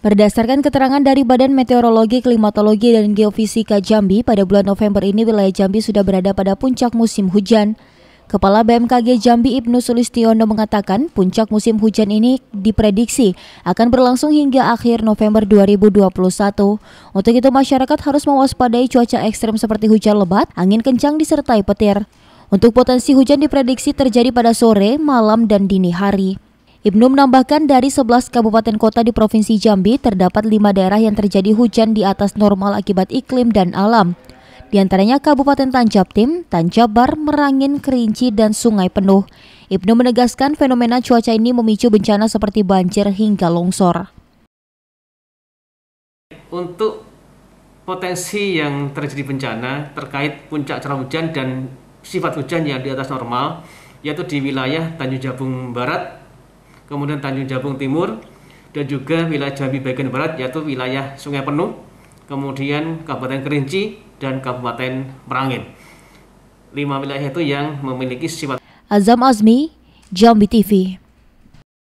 Berdasarkan keterangan dari Badan Meteorologi, Klimatologi, dan Geofisika Jambi, pada bulan November ini wilayah Jambi sudah berada pada puncak musim hujan. Kepala BMKG Jambi Ibnu Sulistiono mengatakan puncak musim hujan ini diprediksi akan berlangsung hingga akhir November 2021. Untuk itu masyarakat harus mewaspadai cuaca ekstrem seperti hujan lebat, angin kencang disertai petir. Untuk potensi hujan diprediksi terjadi pada sore, malam, dan dini hari. Ibnu menambahkan dari 11 kabupaten kota di Provinsi Jambi terdapat lima daerah yang terjadi hujan di atas normal akibat iklim dan alam. Di antaranya Kabupaten Tanjab Tim, Tanjabar, Merangin, Kerinci, dan Sungai Penuh. Ibnu menegaskan fenomena cuaca ini memicu bencana seperti banjir hingga longsor. Untuk potensi yang terjadi bencana terkait puncak curah hujan dan sifat hujan yang di atas normal, yaitu di wilayah Tanjung Jabung Barat, kemudian Tanjung Jabung Timur, dan juga wilayah Jambi bagian barat yaitu wilayah Sungai Penuh, kemudian Kabupaten Kerinci, dan Kabupaten Merangin. Lima wilayah itu yang memiliki sifat. Azam Azmi, Jambi TV.